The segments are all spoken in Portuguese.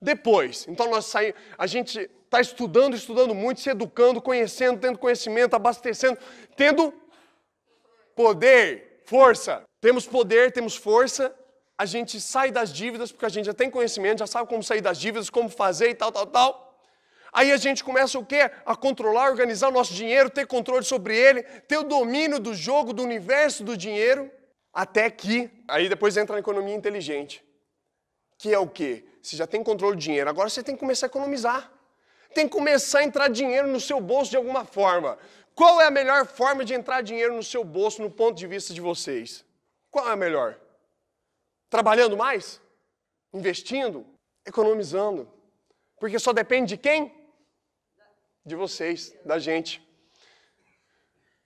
depois. Então nós saímos, a gente está estudando, estudando muito, se educando, conhecendo, tendo conhecimento, abastecendo, tendo poder, força. Temos poder, temos força, a gente sai das dívidas, porque a gente já tem conhecimento, já sabe como sair das dívidas, como fazer e tal, tal, tal. Aí a gente começa o quê? A controlar, organizar o nosso dinheiro, ter controle sobre ele, ter o domínio do jogo, do universo do dinheiro, até que aí depois entra na economia inteligente que é o quê? Você já tem controle de dinheiro, agora você tem que começar a economizar. Tem que começar a entrar dinheiro no seu bolso de alguma forma. Qual é a melhor forma de entrar dinheiro no seu bolso no ponto de vista de vocês? Qual é a melhor? Trabalhando mais? Investindo? Economizando? Porque só depende de quem? De vocês, da gente.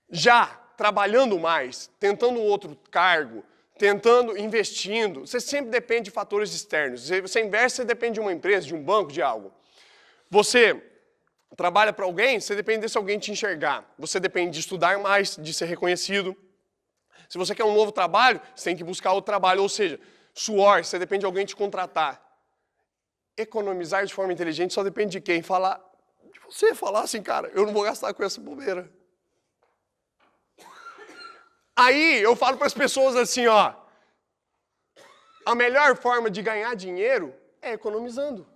Já trabalhando mais, tentando outro cargo, tentando, investindo. Você sempre depende de fatores externos. Você investe, você depende de uma empresa, de um banco, de algo. Você trabalha para alguém, você depende desse alguém te enxergar. Você depende de estudar mais, de ser reconhecido. Se você quer um novo trabalho, você tem que buscar outro trabalho. Ou seja, suor, você depende de alguém te contratar. Economizar de forma inteligente só depende de quem? Falar de você, falar assim, cara, eu não vou gastar com essa bobeira. Aí eu falo para as pessoas assim, ó, a melhor forma de ganhar dinheiro é economizando.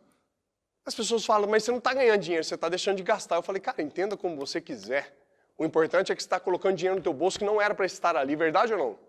As pessoas falam, mas você não está ganhando dinheiro, você está deixando de gastar. Eu falei, cara, entenda como você quiser. O importante é que você está colocando dinheiro no teu bolso que não era para estar ali, verdade ou não?